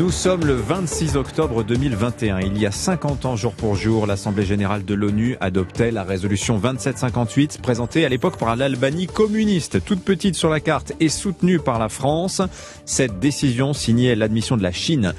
Nous sommes le 26 octobre 2021. Il y a 50 ans, jour pour jour, l'Assemblée générale de l'ONU adoptait la résolution 2758, présentée à l'époque par l'Albanie communiste, toute petite sur la carte et soutenue par la France. Cette décision signait l'admission de la Chine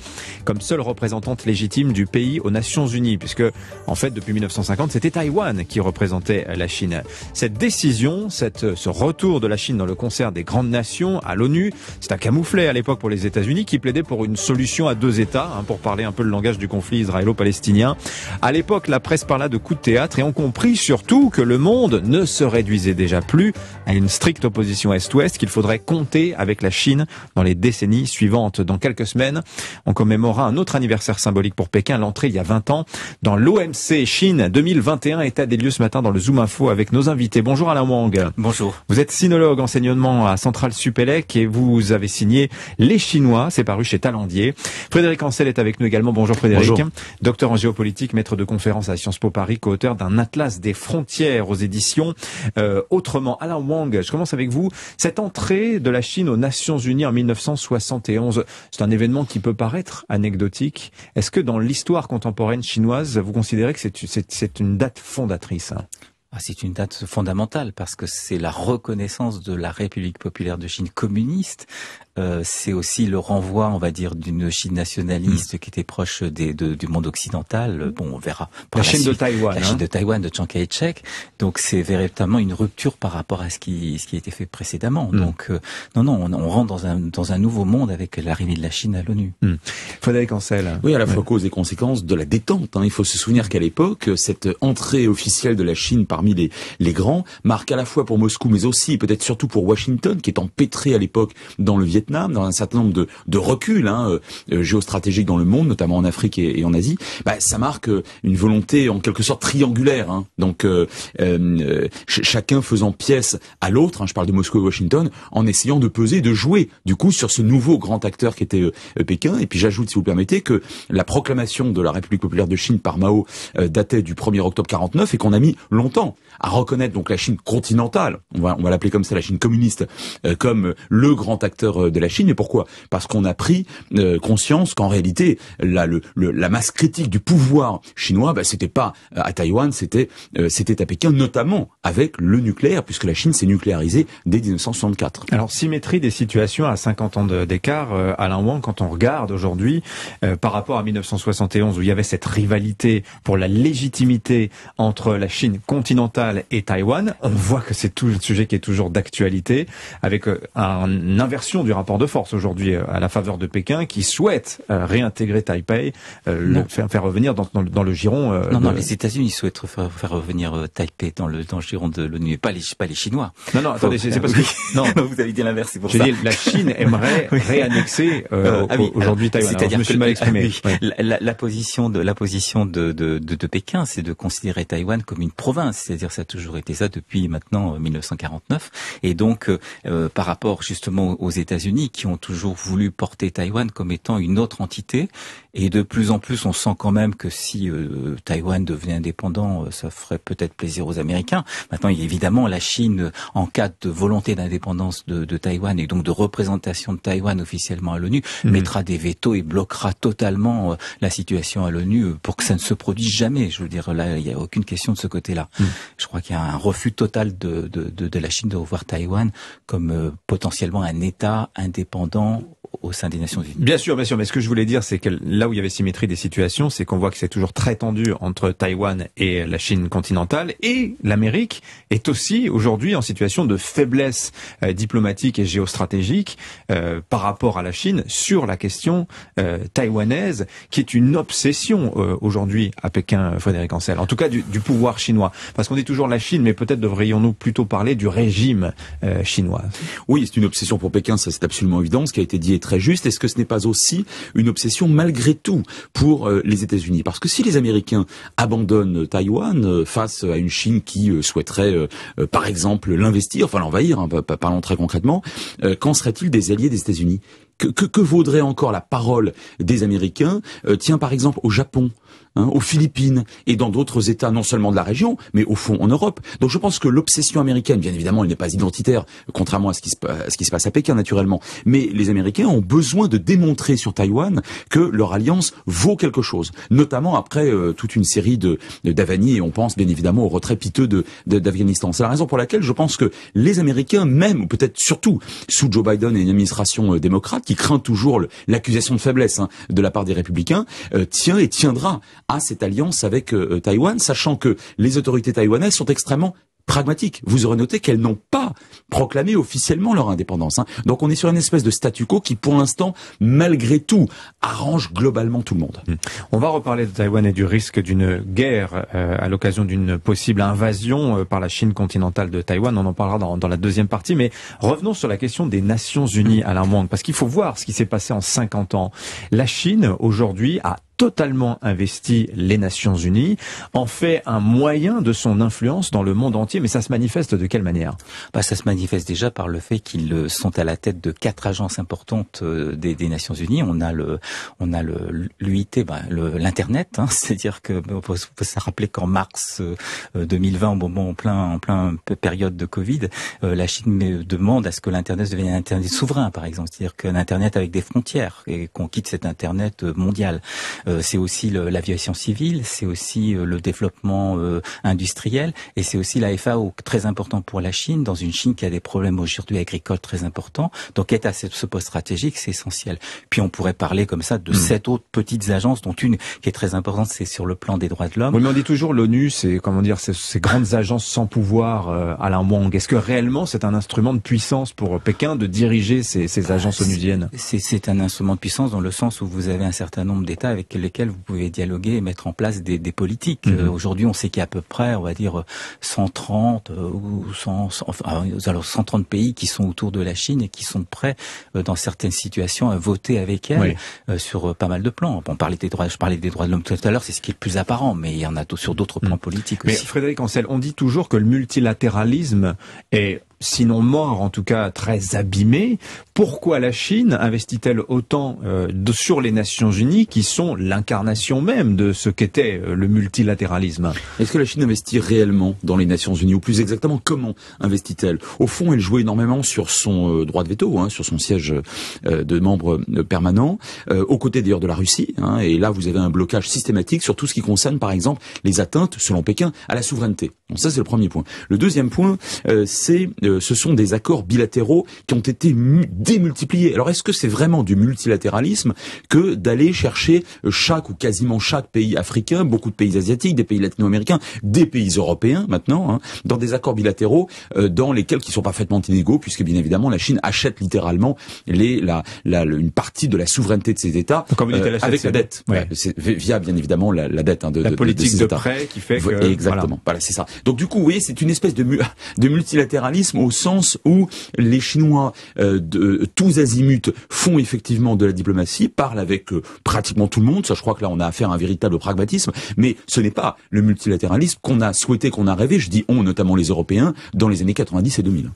comme seule représentante légitime du pays aux Nations Unies, puisque en fait depuis 1950, c'était Taïwan qui représentait la Chine. Cette décision, ce retour de la Chine dans le concert des grandes nations à l'ONU, c'est un camouflet à l'époque pour les États-Unis qui plaidait pour une solution à deux États, hein, pour parler un peu le langage du conflit israélo-palestinien. À l'époque, la presse parla de coups de théâtre et on comprit surtout que le monde ne se réduisait déjà plus à une stricte opposition Est-Ouest qu'il faudrait compter avec la Chine dans les décennies suivantes. Dans quelques semaines, on commémorera un autre anniversaire symbolique pour Pékin, l'entrée il y a 20 ans dans l'OMC Chine 2021, état des lieux ce matin dans le Zoom Info avec nos invités. Bonjour Alain Wang. Bonjour. Vous êtes sinologue, enseignement à Central Supélec et vous avez signé Les Chinois, c'est paru chez Talandier. Frédéric Ancel est avec nous également. Bonjour Frédéric. Docteur en géopolitique, maître de conférence à Sciences Po Paris, co-auteur d'un atlas des frontières aux éditions euh, Autrement. Alain Wang, je commence avec vous. Cette entrée de la Chine aux Nations Unies en 1971, c'est un événement qui peut paraître anecdotique. Est-ce que dans l'histoire contemporaine chinoise, vous considérez que c'est une date fondatrice ah, c'est une date fondamentale parce que c'est la reconnaissance de la République populaire de Chine communiste. Euh, c'est aussi le renvoi, on va dire, d'une Chine nationaliste qui était proche des, du monde occidental. Euh, bon, on verra. La, Chine de Taïwan. La Chine hein. de Taïwan de Chiang Kai-shek. Donc c'est véritablement une rupture par rapport à ce qui, ce qui été fait précédemment. Mm. Donc euh, non, non, on, rentre dans un, dans un nouveau monde avec l'arrivée de la Chine à l'ONU. Mmh. Cancel. Oui, à la fois cause et conséquence de la détente. Hein. Il faut se souvenir qu'à l'époque, cette entrée officielle de la Chine par parmi les, les grands, marque à la fois pour Moscou, mais aussi peut-être surtout pour Washington, qui est empêtré à l'époque dans le Vietnam, dans un certain nombre de, de reculs hein, euh, euh, géostratégiques dans le monde, notamment en Afrique et, en Asie, bah, ça marque euh, une volonté en quelque sorte triangulaire. Hein. Donc chacun faisant pièce à l'autre, hein, je parle de Moscou et Washington, en essayant de peser, de jouer du coup sur ce nouveau grand acteur qui était Pékin. Et puis j'ajoute, si vous permettez, que la proclamation de la République populaire de Chine par Mao datait du 1er octobre 49 et qu'on a mis longtemps à reconnaître donc la Chine continentale, on va, on va l'appeler comme ça, la Chine communiste, euh, comme euh, le grand acteur euh, de la Chine. Et pourquoi Parce qu'on a pris conscience qu'en réalité, la, le, la masse critique du pouvoir chinois, bah, c'était pas à Taïwan, c'était c'était à Pékin, notamment avec le nucléaire, puisque la Chine s'est nucléarisée dès 1964. Alors symétrie des situations à 50 ans d'écart, Alain Wang, quand on regarde aujourd'hui par rapport à 1971 où il y avait cette rivalité pour la légitimité entre la Chine continentale et Taïwan. On voit que c'est tout le sujet qui est toujours d'actualité, avec euh, une inversion du rapport de force aujourd'hui euh, à la faveur de Pékin, qui souhaite euh, réintégrer Taipei, le faire, revenir dans, le giron. non, non, les États-Unis souhaitent faire, revenir Taipei dans le, dans giron de l'ONU, pas les, pas les Chinois. Non, non, attendez, c'est parce que non, vous avez dit l'inverse, c'est pour ça. Dit, la Chine aimerait réannexer ah aujourd'hui Taïwan. cest à je me suis mal exprimé. la, position de la position de, de, de Pékin, c'est de considérer Taïwan comme une province c'est-à-dire ça a toujours été ça depuis maintenant 1949. Euh, et donc, euh, euh, par rapport justement aux États-Unis, qui ont toujours voulu porter Taïwan comme étant une autre entité, et de plus en plus, on sent quand même que si euh, Taïwan devenait indépendant, ça ferait peut-être plaisir aux Américains. Maintenant, il évidemment la Chine, en cas de volonté d'indépendance de, Taïwan et donc de représentation de Taïwan officiellement à l'ONU, mmh. mettra des veto et bloquera totalement la situation à l'ONU pour que ça ne se produise jamais. Je veux dire, là, il n'y a aucune question de ce côté-là. Mmh. Je crois qu'il y a un refus total de, de, de, la Chine de revoir Taïwan comme euh, potentiellement un État indépendant au sein des Nations Bien sûr, bien sûr. Mais ce que je voulais dire, c'est que là où il y avait symétrie des situations, c'est qu'on voit que c'est toujours très tendu entre Taïwan et la Chine continentale. Et l'Amérique est aussi aujourd'hui en situation de faiblesse euh, diplomatique et géostratégique euh, par rapport à la Chine sur la question euh, taïwanaise, qui est une obsession aujourd'hui à Pékin, Frédéric Ancel. En tout cas, du, pouvoir chinois. Parce qu'on dit toujours la Chine, mais peut-être devrions-nous plutôt parler du régime chinois. Oui, c'est une obsession pour Pékin, ça c'est absolument évident. Ce qui a été dit est très juste Est-ce que ce n'est pas aussi une obsession malgré tout pour euh, les États-Unis Parce que si les Américains abandonnent Taïwan euh, face à une Chine qui euh, souhaiterait, par exemple, l'investir, enfin l'envahir, hein, parlons très concrètement, qu'en serait-il des alliés des États-Unis que, que, vaudrait encore la parole des Américains Tiens, par exemple, au Japon, hein, aux Philippines et dans d'autres États, non seulement de la région, mais au fond en Europe. Donc je pense que l'obsession américaine, bien évidemment, elle n'est pas identitaire, contrairement à ce, qui se, à ce qui se passe à Pékin, naturellement. Mais les Américains ont besoin de démontrer sur Taïwan que leur alliance vaut quelque chose, notamment après euh, toute une série de et on pense bien évidemment au retrait piteux d'Afghanistan. De, C'est la raison pour laquelle je pense que les Américains, même, ou peut-être surtout sous Joe Biden et une administration euh, démocrate, qui craint toujours l'accusation de faiblesse hein, de la part des républicains, euh, tient et tiendra à cette alliance avec Taïwan, sachant que les autorités taïwanaises sont extrêmement pragmatique. Vous aurez noté qu'elles n'ont pas proclamé officiellement leur indépendance. Hein. Donc on est sur une espèce de statu quo qui, pour l'instant, malgré tout, arrange globalement tout le monde. Hmm. On va reparler de Taïwan et du risque d'une guerre euh, à l'occasion d'une possible invasion euh, par la Chine continentale de Taïwan. On en parlera dans, la deuxième partie. Mais revenons sur la question des Nations Unies à la monde, parce qu'il faut voir ce qui s'est passé en 50 ans. La Chine, aujourd'hui, a totalement investi les Nations Unies, en fait un moyen de son influence dans le monde entier. Mais ça se manifeste de quelle manière bah, Ça se manifeste déjà par le fait qu'ils euh, sont à la tête de quatre agences importantes euh, des, Nations Unies. On a le, on a le l'UIT, bah, l'internet. Hein. C'est-à-dire que on peut, se rappeler qu'en mars 2020, euh, moment en plein en plein période de Covid, la Chine demande à ce que l'internet devienne un internet souverain, par exemple. C'est-à-dire qu'un internet avec des frontières et qu'on quitte cet internet mondial. Euh, c'est aussi l'aviation civile, c'est aussi euh, le développement euh, industriel, et c'est aussi la FAO très important pour la Chine, dans une Chine qui a des problèmes aujourd'hui agricoles très importants. Donc être à ce poste stratégique, c'est essentiel. Puis on pourrait parler comme ça de hmm. sept autres petites agences, dont une qui est très importante, c'est sur le plan des droits de l'homme. mais on dit toujours l'ONU, c'est comment dire, ces grandes agences sans pouvoir à la Wang. Est-ce que réellement c'est un instrument de puissance pour Pékin de diriger ces, ces bah, agences onusiennes C'est un instrument de puissance dans le sens où vous avez un certain nombre d'États avec lesquels vous pouvez dialoguer et mettre en place des, politiques. Mhm. Euh, aujourd'hui, on sait qu'il y a à peu près, on va dire, 130 euh, ou 100, euh, alors 130 pays qui sont autour de la Chine et qui sont prêts, dans certaines situations, à voter avec elle sur pas mal de plans. On parlait des droits, je parlais des droits de l'homme tout à l'heure, c'est ce qui est le plus apparent, mais il y en a sur d'autres mhm. plans politiques mais Frédéric Ancel, on dit toujours que le multilatéralisme est sinon mort, en tout cas très abîmé. Pourquoi la Chine investit-elle autant euh, sur les Nations Unies qui sont l'incarnation même de ce qu'était euh, le multilatéralisme Est-ce que la Chine investit réellement dans les Nations Unies ou plus exactement comment investit-elle Au fond, elle joue énormément sur son euh, droit de veto, hein, sur son siège de membre permanent, aux côtés d'ailleurs de la Russie. Hein. et là, vous avez un blocage systématique sur tout ce qui concerne par exemple les atteintes, selon Pékin, à la souveraineté ça, c'est le premier point. Le deuxième point, euh, c'est euh, ce sont des accords bilatéraux qui ont été démultipliés. Alors est-ce que c'est vraiment du multilatéralisme que d'aller chercher euh, chaque ou quasiment chaque pays africain, beaucoup de pays asiatiques, des pays latino-américains, des pays européens maintenant, hein, dans des accords bilatéraux dans lesquels qui sont parfaitement inégaux, puisque bien évidemment la Chine achète littéralement une partie de la souveraineté de ses États avec la dette, via bien évidemment la, dette hein, de la politique de, prêt qui fait que exactement. voilà c'est ça. Donc du coup, vous voyez, c'est une espèce de, de, multilatéralisme au sens où les Chinois euh, de tous azimuts font effectivement de la diplomatie, parlent avec euh, pratiquement tout le monde. Ça, je crois que là, on a affaire à un véritable pragmatisme. Mais ce n'est pas le multilatéralisme qu'on a souhaité, qu'on a rêvé. Je dis on, notamment les Européens, dans les années 90 et 2000.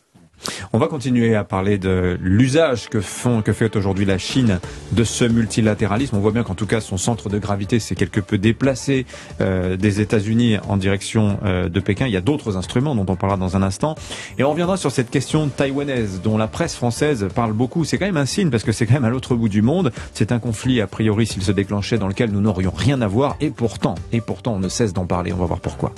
On va continuer à parler de l'usage que font, que fait aujourd'hui la Chine de ce multilatéralisme. On voit bien qu'en tout cas son centre de gravité s'est quelque peu déplacé euh, des États-Unis en direction euh, de Pékin. Il y a d'autres instruments dont on parlera dans un instant. Et on reviendra sur cette question taïwanaise dont la presse française parle beaucoup. C'est quand même un signe parce que c'est quand même à l'autre bout du monde. C'est un conflit a priori s'il se déclenchait dans lequel nous n'aurions rien à voir. Et pourtant, et pourtant on ne cesse d'en parler. On va voir pourquoi.